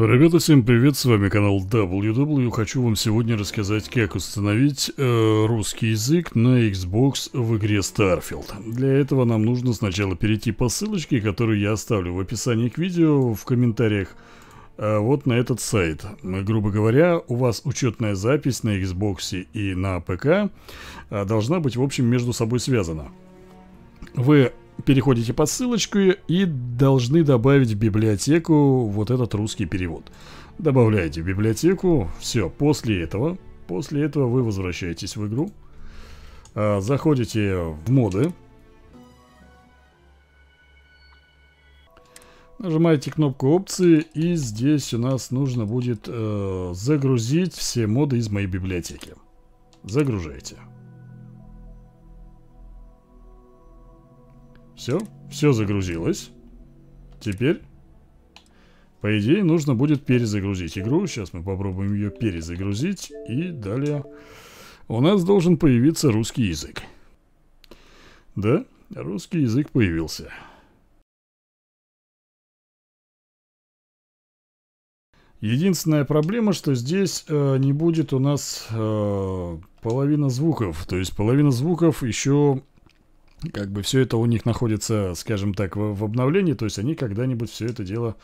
Ребята, всем привет, с вами канал WW. Хочу вам сегодня рассказать, как установить э, русский язык на Xbox в игре Starfield. Для этого нам нужно сначала перейти по ссылочке, которую я оставлю в описании к видео, в комментариях, э, вот на этот сайт. Грубо говоря, у вас учетная запись на Xbox и на ПК э, должна быть, в общем, между собой связана. Вы переходите по ссылочке и должны добавить в библиотеку вот этот русский перевод. Добавляете в библиотеку, все, после этого, после этого вы возвращаетесь в игру, а, заходите в моды, Нажимаете кнопку опции и здесь у нас нужно будет э, загрузить все моды из моей библиотеки. Загружаете. Все, все загрузилось. Теперь, по идее, нужно будет перезагрузить игру. Сейчас мы попробуем ее перезагрузить. И далее у нас должен появиться русский язык. Да, русский язык появился. Единственная проблема, что здесь э, не будет у нас э, половина звуков. То есть половина звуков еще как бы все это у них находится, скажем так, в, в обновлении, то есть они когда-нибудь все это дело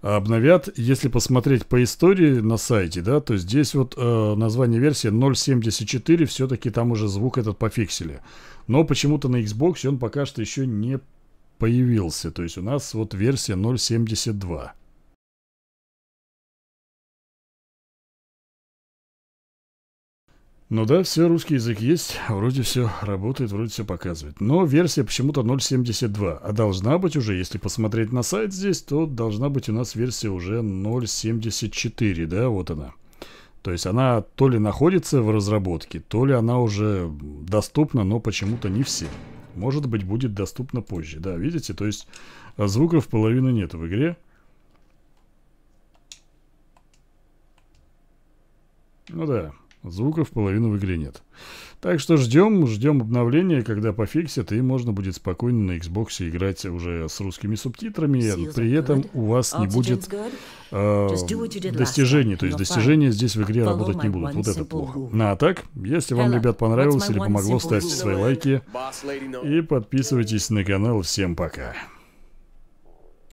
а, обновят. Если посмотреть по истории на сайте, да, то здесь вот э, название версии 0.74, все-таки там уже звук этот пофиксили. Но почему-то на Xbox он пока что еще не появился. То есть у нас вот версия 0.72. Ну да, все, русский язык есть, вроде все работает, вроде все показывает. Но версия почему-то 0.72, а должна быть уже, если посмотреть на сайт здесь, то должна быть у нас версия уже 0.74, да, вот она. То есть она то ли находится в разработке, то ли она уже доступна, но почему-то не все. Может быть, будет доступна позже, да, видите? То есть звуков половины нет в игре. Ну да, Звуков половину в игре нет. Так что ждем, ждем обновления, когда пофиксят, и можно будет спокойно на Xbox играть уже с русскими субтитрами. При этом у вас а не будет э, достижений. То есть ну, достижения здесь в игре работать не будут. Вот это плохо. Ну а так, если вам, ребят, понравилось или помогло, ставьте свои лайки и подписывайтесь на канал. Всем пока.